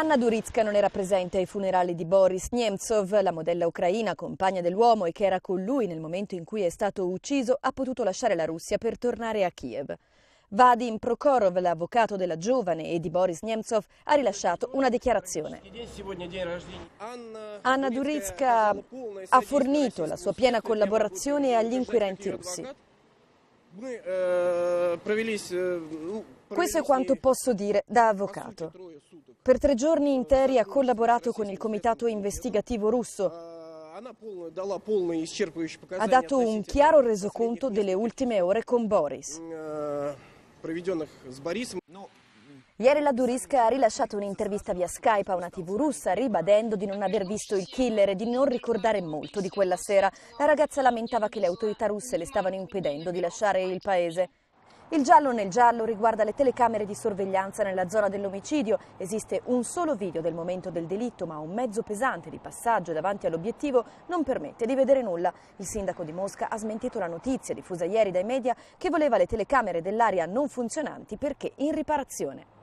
Anna Duritska non era presente ai funerali di Boris Nemtsov, la modella ucraina, compagna dell'uomo e che era con lui nel momento in cui è stato ucciso, ha potuto lasciare la Russia per tornare a Kiev. Vadim Prokhorov, l'avvocato della giovane e di Boris Nemtsov, ha rilasciato una dichiarazione. Anna Duritska ha fornito la sua piena collaborazione agli inquirenti russi. Questo è quanto posso dire da avvocato. Per tre giorni interi ha collaborato con il comitato investigativo russo. Ha dato un chiaro resoconto delle ultime ore con Boris. Ieri la Duriska ha rilasciato un'intervista via Skype a una tv russa ribadendo di non aver visto il killer e di non ricordare molto di quella sera. La ragazza lamentava che le autorità russe le stavano impedendo di lasciare il paese. Il giallo nel giallo riguarda le telecamere di sorveglianza nella zona dell'omicidio. Esiste un solo video del momento del delitto, ma un mezzo pesante di passaggio davanti all'obiettivo non permette di vedere nulla. Il sindaco di Mosca ha smentito la notizia diffusa ieri dai media che voleva le telecamere dell'area non funzionanti perché in riparazione.